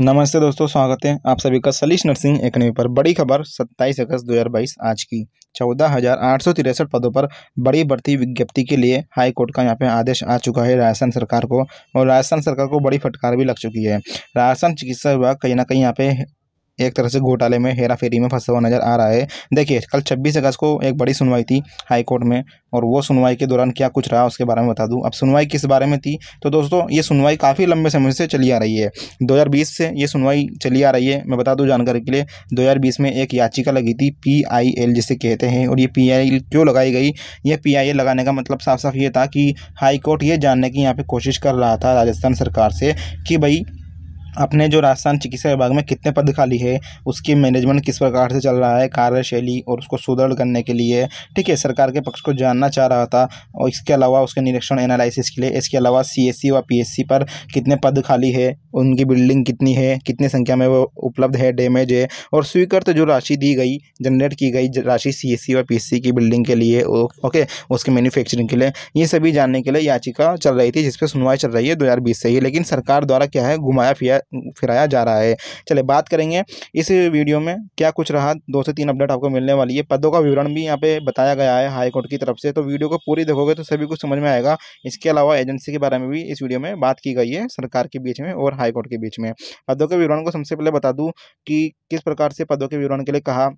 नमस्ते दोस्तों स्वागत है आप सभी का सलीश नर्सिंग एकेडमी पर बड़ी खबर 27 अगस्त 2022 आज की चौदह हजार आठ सौ तिरसठ पदों पर बड़ी बढ़ती विज्ञप्ति के लिए हाई कोर्ट का यहाँ पे आदेश आ चुका है राजस्थान सरकार को और राजस्थान सरकार को बड़ी फटकार भी लग चुकी है राजस्थान चिकित्सा विभाग कहीं ना कहीं यहाँ पे एक तरह से घोटाले में हेरा फेरी में फंसा हुआ नजर आ रहा है देखिए कल छब्बीस अगस्त को एक बड़ी सुनवाई थी हाई कोर्ट में और वो सुनवाई के दौरान क्या कुछ रहा उसके बारे में बता दूं अब सुनवाई किस बारे में थी तो दोस्तों ये सुनवाई काफ़ी लंबे समय से चली आ रही है 2020 से ये सुनवाई चली आ रही है मैं बता दूँ जानकारी के लिए दो में एक याचिका लगी थी पी जिसे कहते हैं और ये पी क्यों लगाई गई ये पी लगाने का मतलब साफ साफ ये था कि हाईकोर्ट ये जानने की यहाँ पर कोशिश कर रहा था राजस्थान सरकार से कि भाई अपने जो राजस्थान चिकित्सा विभाग में कितने पद खाली है उसकी मैनेजमेंट किस प्रकार से चल रहा है कार्यशैली और उसको सुदृढ़ करने के लिए ठीक है सरकार के पक्ष को जानना चाह रहा था और इसके अलावा उसके निरीक्षण एनालिसिस के लिए इसके अलावा सी व पी पर कितने पद खाली है उनकी बिल्डिंग कितनी है कितनी संख्या में वो उपलब्ध है डैमेज है और स्वीकृत जो राशि दी गई जनरेट की गई राशि सी व पी की बिल्डिंग के लिए ओके उसके मैन्युफैक्चरिंग के लिए ये सभी जानने के लिए याचिका चल रही थी जिस पर सुनवाई चल रही है दो से ही लेकिन सरकार द्वारा क्या है घुमाया फिर फिराया जा रहा है चले बात करेंगे इस वीडियो में क्या कुछ रहा दो से तीन अपडेट आपको मिलने वाली है पदों का विवरण भी यहाँ पे बताया गया है हाईकोर्ट की तरफ से तो वीडियो को पूरी देखोगे तो सभी कुछ समझ में आएगा इसके अलावा एजेंसी के बारे में भी इस वीडियो में बात की गई है सरकार के बीच में और हाईकोर्ट के बीच में पदों के विवरण को सबसे पहले बता दूँ कि किस प्रकार से पदों के विवरण के लिए कहा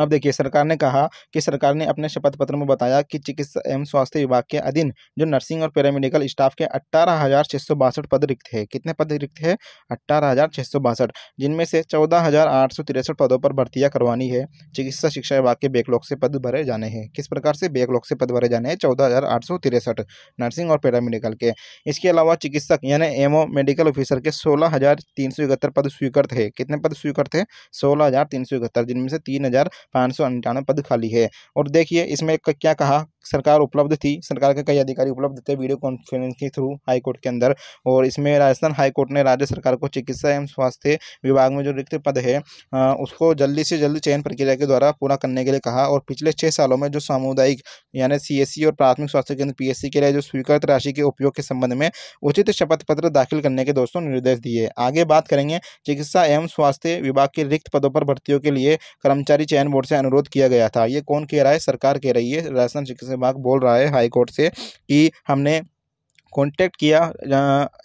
अब देखिए सरकार ने कहा कि सरकार ने अपने शपथ पत्र में बताया कि चिकित्सा एवं स्वास्थ्य विभाग के अधीन जो नर्सिंग और पैरामेडिकल स्टाफ के अट्ठारह हज़ार छः सौ बासठ पद रिक्त है कितने पद रिक्त है अट्ठारह हज़ार छः सौ बासठ जिनमें से चौदह हज़ार आठ सौ तिरसठ पदों पर भर्तियाँ करवानी है चिकित्सा शिक्षा विभाग के बैकलॉग से पद भरे जाने हैं किस प्रकार से बैकलॉग से पद भरे जाने हैं चौदह हज़ार आठ सौ तिरसठ नर्सिंग और पैरामेडिकल के इसके अलावा चिकित्सक यानी एमओ मेडिकल ऑफिसर के सोलह हज़ार तीन सौ इकहत्तर पद स्वीकृत है कितने पद स्वीकृत है सोलह हज़ार तीन सौ इकहत्तर जिनमें से तीन हज़ार पाँच पद खाली है और देखिए इसमें क्या कहा सरकार उपलब्ध थी सरकार के कई अधिकारी उपलब्ध थे वीडियो कॉन्फ्रेंस के थ्रू हाईकोर्ट के अंदर और इसमें राजस्थान हाईकोर्ट ने राज्य सरकार को चिकित्सा एवं स्वास्थ्य विभाग में जो रिक्त पद है उसको जल्दी से जल्दी चयन प्रक्रिया के द्वारा पूरा करने के लिए कहा और पिछले छः सालों में जो सामुदायिक यानी सी e और प्राथमिक स्वास्थ्य केंद्र पी के लिए जो स्वीकृत राशि के उपयोग के संबंध में उचित शपथ पत्र दाखिल करने के दोस्तों निर्देश दिए आगे बात करेंगे चिकित्सा एवं स्वास्थ्य विभाग के रिक्त पदों पर भर्तियों के लिए कर्मचारी चयन बोर्ड से अनुरोध किया गया था ये कौन कह रहा है सरकार कह रही है राजस्थान चिकित्सा सहवाग बोल रहा है हाई कोर्ट से कि हमने कॉन्टैक्ट किया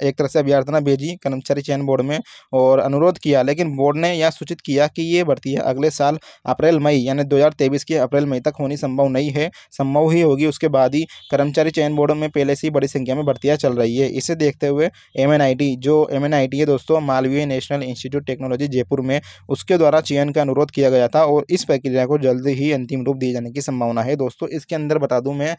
एक तरह से अभ्यर्थना भेजी कर्मचारी चयन बोर्ड में और अनुरोध किया लेकिन बोर्ड ने यह सूचित किया कि ये भर्ती अगले साल अप्रैल मई यानी तेईस के अप्रैल मई तक होनी संभव नहीं है संभव ही होगी उसके बाद ही कर्मचारी चयन बोर्ड में पहले से ही बड़ी संख्या में भर्तियाँ चल रही है इसे देखते हुए एम जो एम है दोस्तों Malaviya national institute technology Jaipur में उसके द्वारा चयन का अनुरोध किया गया था और इस प्रक्रिया को जल्द ही अंतिम रूप दिए जाने की संभावना है दोस्तों इसके अंदर बता दूँ मैं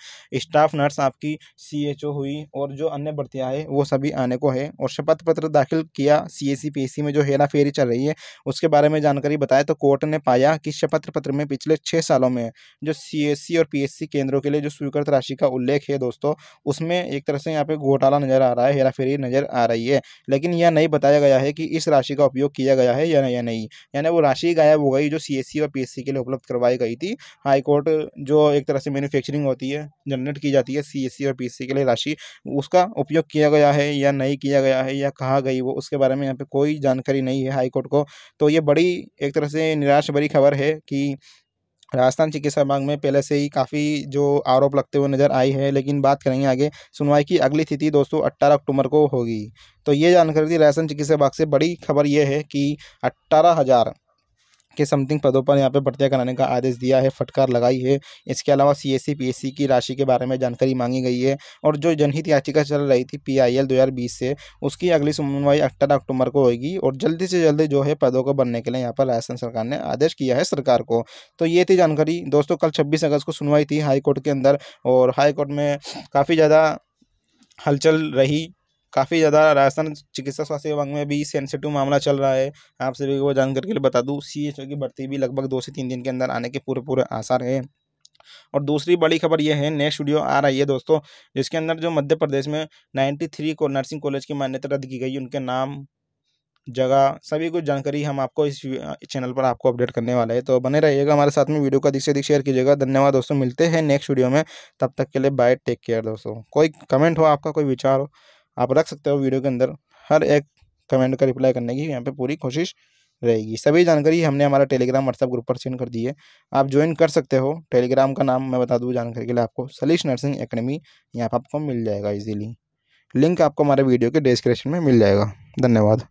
स्टाफ नर्स आपकी सी हुई और जो अन्य भर्तियाँ हैं वो सभी आने को है और शपथ पत्र दाखिल किया सी एस सी में जो हेरा फेरी चल रही है उसके बारे में जानकारी बताया तो कोर्ट ने पाया कि शपथ पत्र में पिछले छः सालों में जो सी और पी केंद्रों के लिए जो स्वीकृत राशि का उल्लेख है दोस्तों उसमें एक तरह से यहाँ पे घोटाला नजर आ रहा है हेरा फेरी नजर आ रही है लेकिन यह नहीं बताया गया है कि इस राशि का उपयोग किया गया है या या नहीं यानी वो राशि गायब हो गई जो सी और पी के लिए उपलब्ध करवाई गई थी हाईकोर्ट जो एक तरह से मैन्युफैक्चरिंग होती है जनरेट की जाती है सी और पी के लिए राशि उस उसका उपयोग किया गया है या नहीं किया गया है या कहाँ गई वो उसके बारे में यहाँ पे कोई जानकारी नहीं है हाईकोर्ट को तो ये बड़ी एक तरह से निराश भरी खबर है कि राजस्थान चिकित्सा विभाग में पहले से ही काफ़ी जो आरोप लगते हुए नजर आई है लेकिन बात करेंगे आगे सुनवाई की अगली तिथि दोस्तों अट्ठारह अक्टूबर को होगी तो ये जानकारी राजस्थान चिकित्सा विभाग से बड़ी खबर ये है कि अट्ठारह हज़ार के समथिंग पदों पर यहाँ पे भर्तियाँ कराने का आदेश दिया है फटकार लगाई है इसके अलावा सी एस सी की राशि के बारे में जानकारी मांगी गई है और जो जनहित याचिका चल रही थी पी आई एल दो हज़ार बीस से उसकी अगली सुनवाई अठारह अक्टूबर को होगी और जल्दी से जल्दी जो है पदों को बनने के लिए यहाँ पर राजस्थान सरकार ने आदेश किया है सरकार को तो ये थी जानकारी दोस्तों कल छब्बीस अगस्त को सुनवाई थी हाईकोर्ट के अंदर और हाईकोर्ट में काफ़ी ज़्यादा हलचल रही काफ़ी ज़्यादा राजस्थान चिकित्सा स्वास्थ्य विभाग में भी सेंसिटिव मामला चल रहा है आप सभी को जानकारी के लिए बता दूँ सी एच ओ की भर्ती भी लगभग दो से तीन दिन के अंदर आने के पूरे पूरे आसार हैं और दूसरी बड़ी खबर यह है नेक्स्ट वीडियो आ रही है दोस्तों जिसके अंदर जो मध्य प्रदेश में नाइन्टी थ्री को नर्सिंग कॉलेज की मान्यता रद्द की गई उनके नाम जगह सभी कुछ जानकारी हम आपको इस चैनल पर आपको अपडेट करने वाले हैं तो बने रहिएगा हमारे साथ में वीडियो को अधिक से अधिक शेयर कीजिएगा धन्यवाद दोस्तों मिलते हैं नेक्स्ट वीडियो में तब तक के लिए बाय टेक केयर दोस्तों कोई कमेंट हो आपका कोई विचार हो आप रख सकते हो वीडियो के अंदर हर एक कमेंट का रिप्लाई करने की यहाँ पे पूरी कोशिश रहेगी सभी जानकारी हमने हमारा टेलीग्राम व्हाट्सएप ग्रुप पर सेंड कर दी है आप ज्वाइन कर सकते हो टेलीग्राम का नाम मैं बता दूँ जानकारी के लिए आपको सलीश नर्सिंग एकेडमी यहाँ पर आपको मिल जाएगा ईजिली लिंक आपको हमारे वीडियो के डिस्क्रिप्शन में मिल जाएगा धन्यवाद